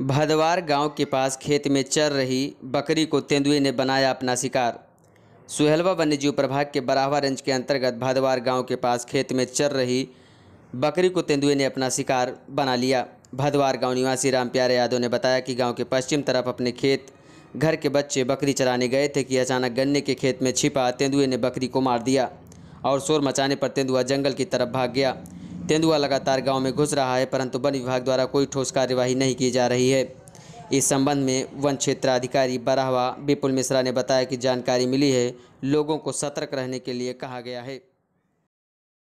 भदवार गांव के पास खेत में चर रही बकरी को तेंदुए ने बनाया अपना शिकार सुहेलवा वन्यजीव प्रभाग के बराहवा रेंज के अंतर्गत भदवार गांव के पास खेत में चर रही बकरी को तेंदुए ने अपना शिकार बना लिया भदवार गांव निवासी राम प्यारे यादव ने बताया कि गांव के पश्चिम तरफ अपने खेत घर के बच्चे बकरी चराने गए थे कि अचानक गन्ने के खेत में छिपा तेंदुए ने बकरी को मार दिया और शोर मचाने पर तेंदुआ जंगल की तरफ भाग गया तेंदुआ लगातार गांव में घुस रहा है परंतु वन विभाग द्वारा कोई ठोस कार्यवाही नहीं की जा रही है इस संबंध में वन क्षेत्राधिकारी बराहवा विपुल मिश्रा ने बताया कि जानकारी मिली है लोगों को सतर्क रहने के लिए कहा गया है